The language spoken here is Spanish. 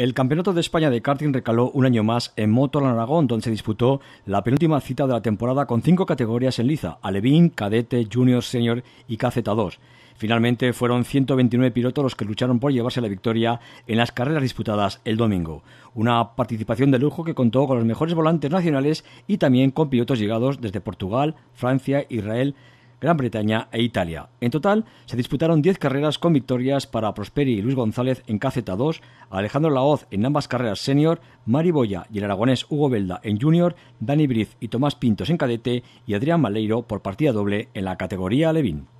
El Campeonato de España de karting recaló un año más en Motorland Aragón, donde se disputó la penúltima cita de la temporada con cinco categorías en liza: alevín, cadete, junior, senior y KZ2. Finalmente fueron 129 pilotos los que lucharon por llevarse la victoria en las carreras disputadas el domingo. Una participación de lujo que contó con los mejores volantes nacionales y también con pilotos llegados desde Portugal, Francia, Israel, Gran Bretaña e Italia. En total, se disputaron 10 carreras con victorias para Prosperi y Luis González en KZ2, Alejandro Laoz en ambas carreras senior, Mari Boya y el aragonés Hugo Belda en junior, Dani Briz y Tomás Pintos en cadete y Adrián Maleiro por partida doble en la categoría Levin.